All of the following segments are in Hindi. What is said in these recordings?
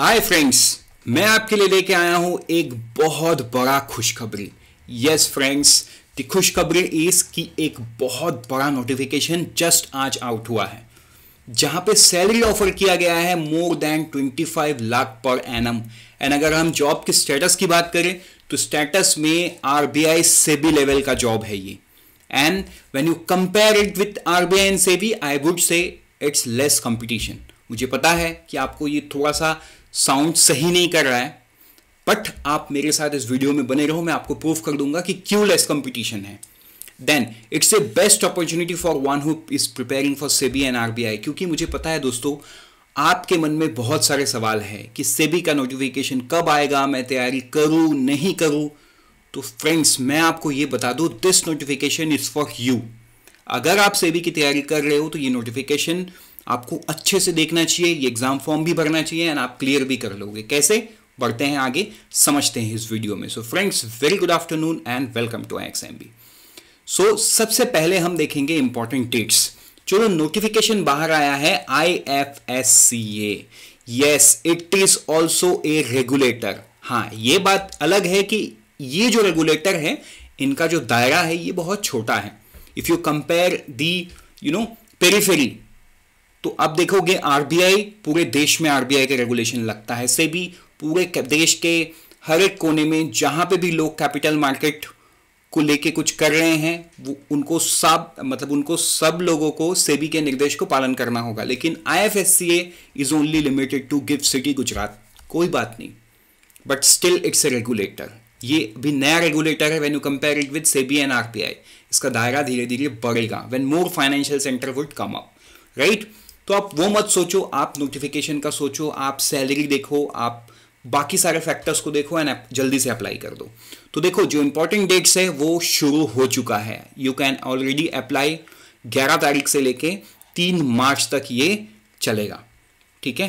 हाय फ्रेंड्स मैं आपके लिए लेके आया हूं एक बहुत बड़ा खुशखबरी यस फ्रेंड्स द खुशखबरी इज कि एक बहुत बड़ा नोटिफिकेशन जस्ट आज आउट हुआ है जहां पे सैलरी ऑफर किया गया है more than 25 lakh per annum and अगर हम जॉब के स्टेटस की बात करें तो स्टेटस में आरबीआई सेबी लेवल का जॉब है ये and when you compare it with RBI and SEBI I would say it's less competition मुझे पता है कि आपको ये थोड़ा सा साउंड सही नहीं कर रहा है बट आप मेरे साथ इस वीडियो में बने रहो मैं आपको प्रूफ कर दूंगा कि क्यों लेस कंपटीशन है then it's a best opportunity for one who is preparing for SEBI and RBI क्योंकि मुझे पता है दोस्तों आपके मन में बहुत सारे सवाल हैं कि सेबी का नोटिफिकेशन कब आएगा मैं तैयारी करूं नहीं करूं तो फ्रेंड्स मैं आपको ये बता दूं this notification is for you अगर आप सेबी की तैयारी कर रहे हो तो ये नोटिफिकेशन आपको अच्छे से देखना चाहिए ये एग्जाम फॉर्म भी भरना चाहिए एंड आप क्लियर भी कर लोगे कैसे बढ़ते हैं आगे समझते हैं इस वीडियो में so friends very good afternoon and welcome to X M B so सबसे पहले हम देखेंगे इंपॉर्टेंट डेट्स जो नोटिफिकेशन बाहर आया है I F S C A yes it is also a regulator हाँ ये बात अलग है कि ये जो रेगुलेटर है इनका जो दायरा है ये बहुत छोटा है if you compare the you know periphery तो अब देखोगे आरबीआई पूरे देश में आरबीआई के रेगुलेशन लगता है से भी पूरे देश के हर एक कोने में जहाँ पे भी लोग कैपिटल मार्केट को लेके कुछ कर रहे हैं वो उनको सब मतलब उनको सब लोगों को सेबी के निर्देश को पालन करना होगा लेकिन I F S C as is only limited to गिव सिटी गुजरात कोई बात नहीं but still it's a regulator ये भी नया रेगुलेटर है when you compare it with SEBI and R इसका दायरा धीरे धीरे बढ़ेगा when more financial centre would come up right तो आप वो मत सोचो आप नोटिफिकेशन का सोचो आप सैलरी देखो आप बाकी सारे फैक्टर्स को देखो एंड जल्दी से अप्लाई कर दो तो देखो जो इंपॉर्टेंट डेट्स है वो शुरू हो चुका है यू कैन ऑलरेडी अप्लाई 11 तारीख से लेके 3 मार्च तक ये चलेगा ठीक है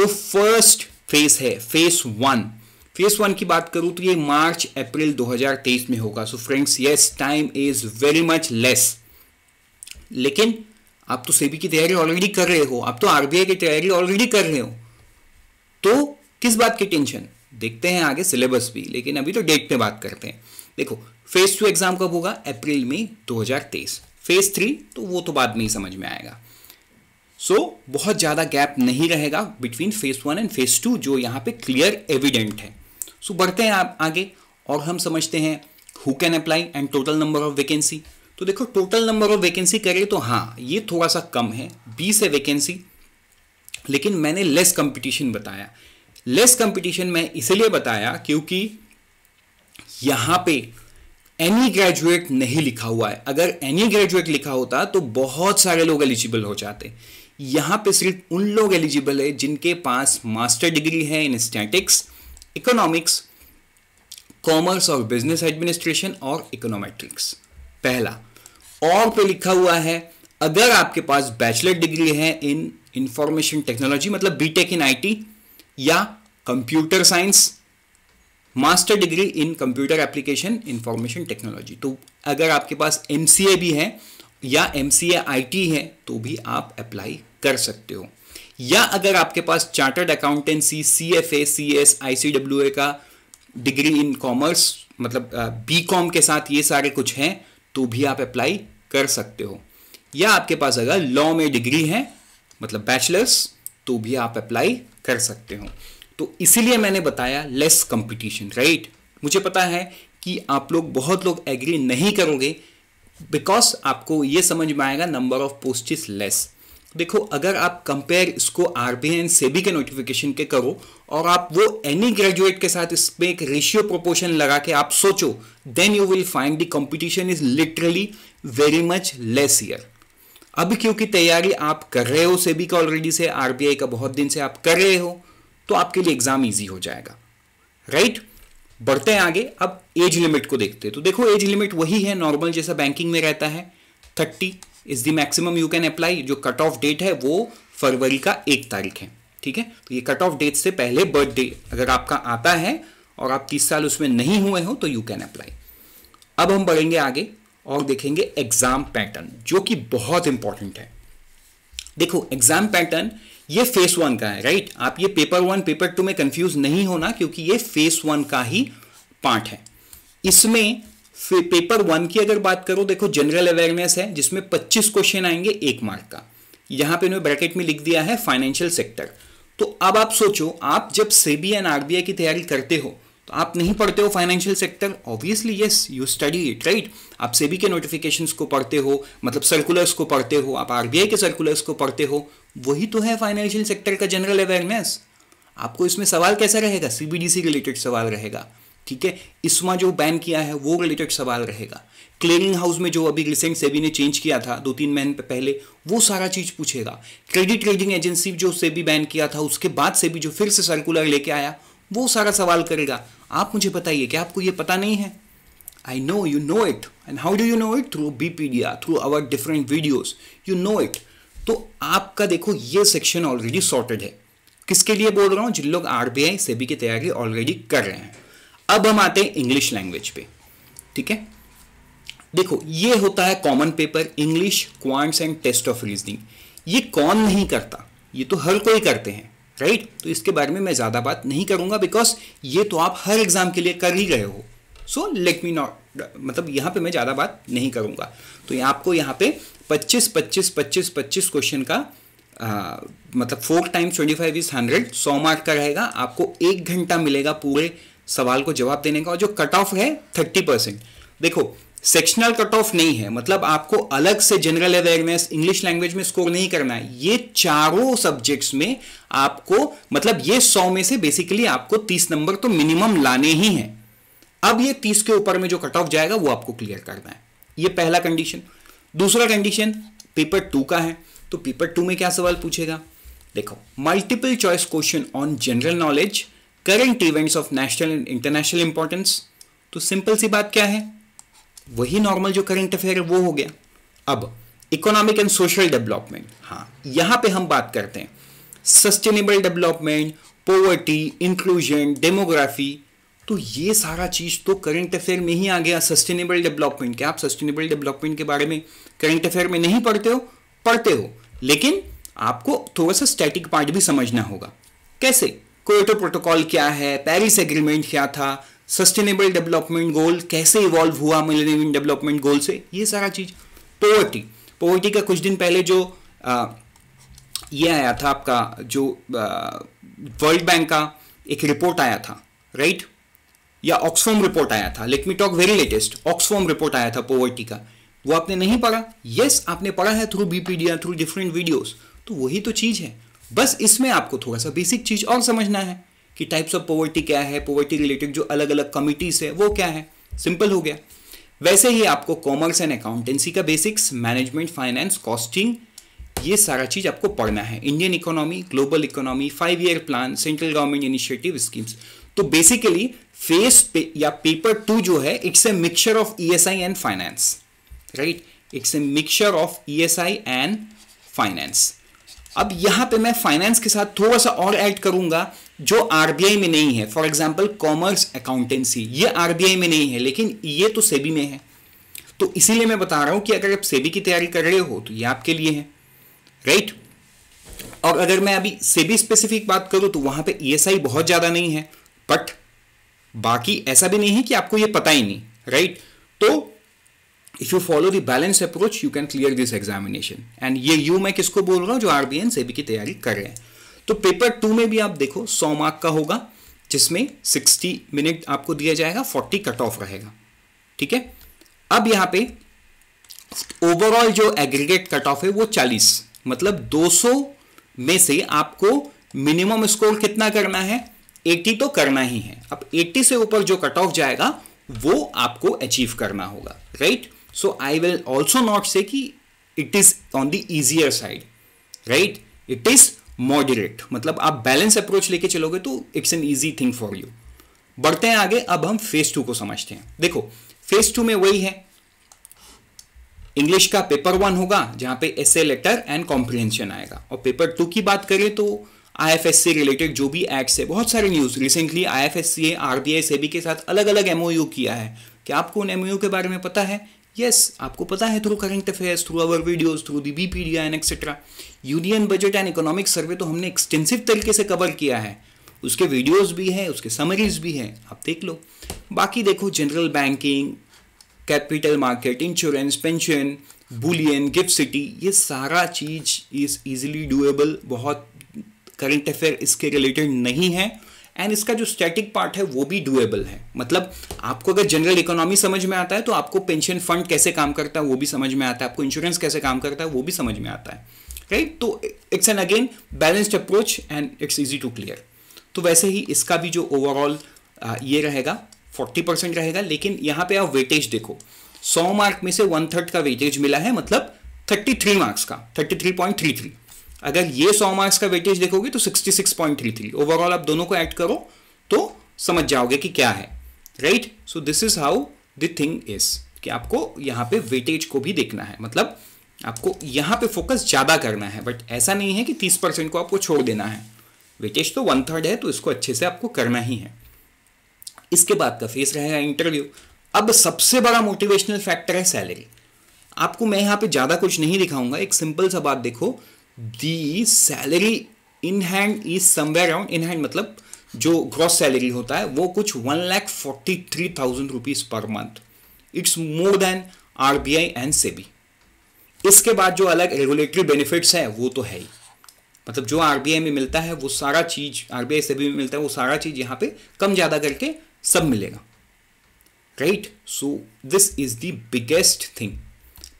जो फर्स्ट फेज है फेज वन फेज वन की बात करूं तो ये मार्च अप्रैल 2023 में होगा so friends yes time is very much less लेकिन आप तो सेबी की तैयारी ऑलरेडी कर रहे हो आप तो आरबीआई की तैयारी ऑलरेडी कर रहे हो तो किस बात की टेंशन देखते हैं आगे सिलेबस भी लेकिन अभी तो डेट पे बात करते हैं देखो फेज टू एग्जाम कब होगा अप्रैल में 2023 फेज थ्री तो वो तो बाद में ही समझ में आएगा सो so, बहुत ज़्यादा गैप नहीं रहेगा between phase one and phase two जो यहाँ पे क्लियर एविडेंट है सो so, बढ़ते हैं आप आगे और हम समझते हैं who can apply and total number of vacancy तो देखो टोटल नंबर ऑफ वैकेंसी करें तो हाँ ये थोड़ा सा कम है बीस है वैकेंसी लेकिन मैंने लेस कंपटीशन बताया लेस कंपटीशन मैं इसलिए बताया क्योंकि यहां पे एनी ग्रेजुएट नहीं लिखा हुआ है अगर एनी ग्रेजुएट लिखा होता तो बहुत सारे लोग एलिजिबल हो जाते यहां पे सिर्फ उन लोग एलिजिबल है जिनके पास मास्टर डिग्री है इन स्टैटिक्स इकोनॉमिक्स कॉमर्स और बिजनेस एडमिनिस्ट्रेशन और इकोनॉमेट्रिक्स पहला और पे लिखा हुआ है अगर आपके पास बैचलर डिग्री है इन इंफॉर्मेशन टेक्नोलॉजी मतलब बीटेक इन आईटी या computer science master degree in computer application information technology तो अगर आपके पास एम भी है या एम सी है तो भी आप अप्लाई कर सकते हो या अगर आपके पास chartered accountancy C F A C S I C W A का डिग्री इन कॉमर्स मतलब बी uh, कॉम के साथ ये सारे कुछ हैं तो भी आप अप्लाई कर सकते हो या आपके पास अगर लॉ में डिग्री है मतलब बैचलर्स तो भी आप अप्लाई कर सकते हो तो इसीलिए मैंने बताया लेस कंपटीशन राइट मुझे पता है कि आप लोग बहुत लोग एग्री नहीं करोगे बिकॉज आपको ये समझ में आएगा नंबर ऑफ इज लेस देखो अगर आप कंपेयर इसको आर बी एंड सेबी के नोटिफिकेशन के करो और आप वो एनी ग्रेजुएट के साथ इसमें एक रेशियो प्रोपोर्शन लगा के आप सोचो then you will find the competition is literally very much less year अब क्योंकि तैयारी आप कर रहे हो सेबी का ऑलरेडी से आरबीआई का बहुत दिन से आप कर रहे हो तो आपके लिए एग्जाम ईजी हो जाएगा राइट right? बढ़ते हैं आगे अब एज लिमिट को देखते हैं तो देखो एज लिमिट वही है नॉर्मल जैसा बैंकिंग में रहता है thirty is the maximum you can apply जो कट ऑफ डेट है वो फरवरी का एक तारीख है ठीक है तो ये कट ऑफ डेट से पहले बर्थडे अगर आपका आता है और आप तीस साल उसमें नहीं हुए हो तो यू कैन अप्लाई अब हम बढ़ेंगे आगे और देखेंगे एग्जाम पैटर्न जो कि बहुत इंपॉर्टेंट है देखो एग्जाम पैटर्न ये फेस वन का है राइट आप ये पेपर वन पेपर टू में कंफ्यूज नहीं होना क्योंकि ये फेस वन का ही पार्ट है इसमें फिर पेपर वन की अगर बात करो देखो जनरल अवेयरनेस है जिसमें 25 क्वेश्चन आएंगे एक मार्क का यहां पे इन्होंने ब्रैकेट में लिख दिया है फाइनेंशियल सेक्टर तो अब आप सोचो आप जब सेबी एंड आरबीआई की तैयारी करते हो तो आप नहीं पढ़ते हो financial sector obviously yes you study it right आप सेबी के नोटिफिकेशन को पढ़ते हो मतलब सर्कुलर्स को पढ़ते हो आप आरबीआई के सर्कुलर्स को पढ़ते हो वही तो है फाइनेंशियल सेक्टर का जनरल अवेयरनेस आपको इसमें सवाल कैसा रहेगा सीबीडीसी रिलेटेड सवाल रहेगा ठीक है इसमा जो बैन किया है वो रिलेटेड सवाल रहेगा क्लियरिंग हाउस में जो अभी रिसेंट सेबी ने चेंज किया था दो तीन महीने पहले वो सारा चीज पूछेगा क्रेडिट रेडिंग एजेंसी जो सेबी बैन किया था उसके बाद से भी जो फिर से सर्कुलर लेके आया वो सारा सवाल करेगा आप मुझे बताइए क्या आपको ये पता नहीं है I know you know it and how do you know it through Bpedia through our different videos you know it तो आपका देखो ये सेक्शन ऑलरेडी सॉर्टेड है किसके लिए बोल रहा हूँ जिन लोग आरबीआई सेबी की तैयारी ऑलरेडी कर रहे हैं अब हम आते हैं इंग्लिश लैंग्वेज पे ठीक है देखो ये होता है common paper English quants and test of reasoning ये कौन नहीं करता ये तो हर कोई करते हैं राइट तो इसके बारे में मैं ज़्यादा बात नहीं करूंगा बिकॉज ये तो आप हर एग्ज़ाम के लिए कर ही रहे हो सो लेट मी नॉट मतलब यहां पे मैं ज़्यादा बात नहीं करूंगा तो यह आपको यहां पे 25 25 25 25 क्वेश्चन का आ, मतलब four times twenty five is hundred सौ मार्क का रहेगा आपको एक घंटा मिलेगा पूरे सवाल को जवाब देने का और जो कट ऑफ है थर्टी परसेंट देखो सेक्शनल कट ऑफ नहीं है मतलब आपको अलग से जनरल अवेयरनेस इंग्लिश लैंग्वेज में स्कोर नहीं करना है ये चारों सब्जेक्ट्स में आपको मतलब ये सौ में से बेसिकली आपको तीस नंबर तो मिनिमम लाने ही हैं अब ये तीस के ऊपर में जो कट ऑफ जाएगा वो आपको क्लियर करना है ये पहला कंडीशन दूसरा कंडीशन पेपर टू का है तो पेपर टू में क्या सवाल पूछेगा देखो multiple choice question on general knowledge current events of national and international importance तो सिंपल सी बात क्या है वही नॉर्मल जो करंट अफेयर है वो हो गया अब इकोनॉमिक एंड सोशल डेवलपमेंट हाँ यहां पे हम बात करते हैं sustainable development poverty inclusion demography तो ये सारा चीज़ तो करंट अफेयर में ही आ गया सस्टेनेबल डेवलपमेंट क्या आप सस्टेनेबल डेवलपमेंट के बारे में करंट अफेयर में नहीं पढ़ते हो पढ़ते हो लेकिन आपको थोड़ा सा स्टैटिक पार्ट भी समझना होगा कैसे कोयोटो प्रोटोकॉल क्या है पेरिस एग्रीमेंट क्या था सस्टेनेबल डेवलपमेंट गोल कैसे इवॉल्व हुआ मिलेनियम डेवलपमेंट गोल से ये सारा चीज़ पोवर्टी पोवर्टी का कुछ दिन पहले जो आ, ये आया था आपका जो वर्ल्ड बैंक का एक रिपोर्ट आया था राइट या ऑक्सफॉर्म रिपोर्ट आया था let me talk very latest Oxfam report आया था पोवर्टी का वो आपने नहीं पढ़ा यस yes, आपने पढ़ा है through Bpedia through different videos तो वही तो चीज़ है बस इसमें आपको थोड़ा सा बेसिक चीज़ और समझना है कि टाइप्स ऑफ पोवर्टी क्या है पोवर्टी रिलेटेड जो अलग अलग कमिटीज़ है वो क्या है सिंपल हो गया वैसे ही आपको कॉमर्स एंड अकाउंटेंसी का बेसिक्स मैनेजमेंट फाइनेंस कॉस्टिंग ये सारा चीज़ आपको पढ़ना है Indian economy global economy five year plan central government initiative schemes तो बेसिकली फेस पे या पेपर टू जो है it's a mixture of E S I and finance right it's a mixture of E S I and finance अब यहां पे मैं फाइनेंस के साथ थोड़ा सा और ऐड करूंगा जो आरबीआई में नहीं है फॉर एग्जाम्पल कॉमर्स अकाउंटेंसी ये आरबीआई में नहीं है लेकिन ये तो सेबी में है तो इसीलिए मैं बता रहा हूं कि अगर आप सेबी की तैयारी कर रहे हो तो ये आपके लिए है राइट और अगर मैं अभी सेबी स्पेसिफिक बात करूं तो वहां पर ई e बहुत ज्यादा नहीं है बट बाकी ऐसा भी नहीं है कि आपको यह पता ही नहीं राइट तो if you follow the balance approach you can clear this examination and ये यू मैं किसको बोल रहा हूँ जो आर से सेबी की तैयारी कर रहे हैं तो पेपर टू में भी आप देखो सौ मार्क का होगा जिसमें सिक्सटी मिनट आपको दिया जाएगा फोर्टी कट ऑफ रहेगा ठीक है अब यहाँ पे ओवरऑल जो एग्रीगेट कट ऑफ है वो चालीस मतलब दो सौ में से आपको मिनिमम स्कोर कितना करना है एट्टी तो करना ही है अब एट्टी से ऊपर जो कट ऑफ जाएगा वो आपको अचीव करना होगा right right? so i will also not say ki it is on the easier side right it is moderate मतलब आप बैलेंस अप्रोच लेके चलोगे तो it's an easy thing for you बढ़ते हैं आगे अब हम फेज टू को समझते हैं देखो फेज टू में वही है इंग्लिश का पेपर वन होगा जहां पे ए लेटर एंड कॉम्प्रिहेंशन आएगा और पेपर टू की बात करें तो I F S C related जो भी एक्ट्स है बहुत सारे news recently I F S C RBI SEBI के साथ अलग अलग एमओयू किया है क्या आपको उन एमओयू के बारे में पता है यस आपको पता है through current affairs through our videos through the D and etcetera union budget and economic survey तो हमने एक्सटेंसिव तरीके से कवर किया है उसके वीडियोज भी हैं उसके समरीज भी हैं आप देख लो बाकी देखो general banking capital market insurance pension bullion GIFT City ये सारा चीज इज इजिली डूएबल बहुत करंट अफेयर इसके रिलेटेड नहीं है एंड इसका जो स्टैटिक पार्ट है वो भी डुएबल है मतलब आपको अगर जनरल इकोनॉमी समझ में आता है तो आपको पेंशन फंड कैसे काम करता है वो भी समझ में आता है आपको इंश्योरेंस कैसे काम करता है वो भी समझ में आता है राइट तो it's an again balanced approach and it's easy to clear तो वैसे ही इसका भी जो ओवरऑल uh, ये रहेगा फोर्टी परसेंट रहेगा लेकिन यहाँ पे आप वेटेज देखो सौ मार्क में से वन थर्ड का वेटेज मिला है मतलब थर्टी थ्री मार्क्स का thirty three point three three अगर ये सौ मार्क्स का वेटेज देखोगे तो 66.33 ओवरऑल आप दोनों को ऐड करो तो समझ जाओगे कि क्या है right so this is how the thing is कि आपको यहाँ पे वेटेज को भी देखना है मतलब आपको यहाँ पे फोकस ज़्यादा करना है बट ऐसा नहीं है कि तीस परसेंट को आपको छोड़ देना है वेटेज तो वन थर्ड है तो इसको अच्छे से आपको करना ही है इसके बाद का फेस रहेगा इंटरव्यू अब सबसे बड़ा मोटिवेशनल फैक्टर है सैलरी आपको मैं यहाँ पे ज़्यादा कुछ नहीं दिखाऊंगा एक सिंपल सा बात देखो the salary in hand is somewhere around in hand मतलब जो ग्रॉस सैलरी होता है वो कुछ one lakh forty three thousand rupees per month it's more than R B I and SEBI इसके बाद जो अलग रेगुलेटरी बेनिफिट्स हैं वो तो है ही मतलब जो आर बी आई में मिलता है वो सारा चीज आर बी आई सेबी में मिलता है वो सारा चीज यहाँ पे कम ज़्यादा करके सब मिलेगा right so this is the biggest thing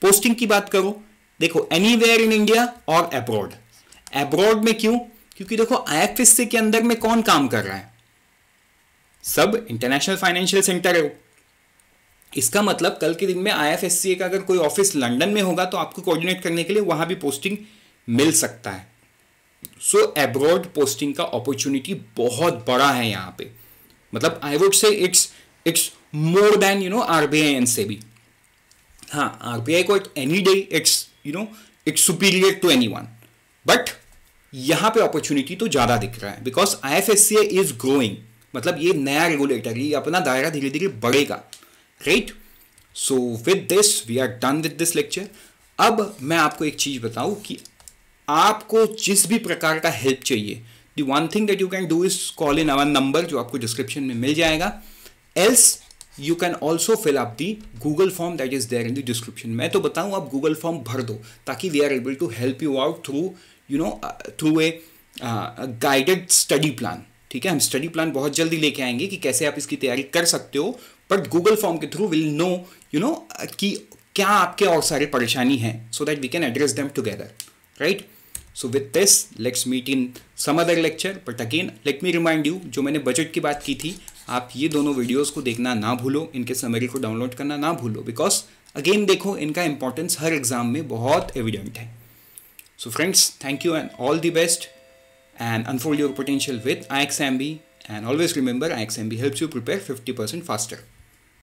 posting की बात करो देखो एनी वेयर इन इंडिया और अब्रॉड एब्रॉड में क्यों क्योंकि देखो आई एफ एस सी के अंदर में कौन काम कर रहा है सब इंटरनेशनल फाइनेंशियल सेंटर है इसका मतलब कल के दिन में आई एफ एस सी का अगर कोई ऑफिस लंदन में होगा तो आपको कोऑर्डिनेट करने के लिए वहां भी पोस्टिंग मिल सकता है सो एब्रॉड पोस्टिंग का अपॉर्चुनिटी बहुत बड़ा है यहां पे मतलब I would say it's it's more than you know RBI एन से भी हाँ आरबीआई को any day it's you know it's superior to anyone but यहाँ पे अपॉर्चुनिटी तो ज़्यादा दिख रहा है because I F S C is growing मतलब ये नया रेगुलेटर ये अपना दायरा धीरे धीरे बढ़ेगा right so with this we are done with this lecture अब मैं आपको एक चीज़ बताऊँ कि आपको जिस भी प्रकार का हेल्प चाहिए then one thing that you can do is call in our number जो आपको डिस्क्रिप्शन में मिल जाएगा else you can also fill up the Google form that is there in the description मैं तो बताऊँ आप गूगल फॉर्म भर दो ताकि we are able to help you out through you know through a guided study plan ठीक है हम स्टडी प्लान बहुत जल्दी लेके आएंगे कि कैसे आप इसकी तैयारी कर सकते हो बट गूगल फॉर्म के through will know you know कि क्या आपके और सारे परेशानी हैं so that we can address them together right so with this let's meet in some other lecture but again let me remind you जो मैंने बजट की बात की थी आप ये दोनों वीडियोस को देखना ना भूलो इनके समरी को डाउनलोड करना ना भूलो बिकॉज अगेन देखो इनका इंपॉर्टेंस हर एग्जाम में बहुत एविडेंट है so friends thank you and all the best and your potential I X M B and always remember I X M B help you prepare fifty percent faster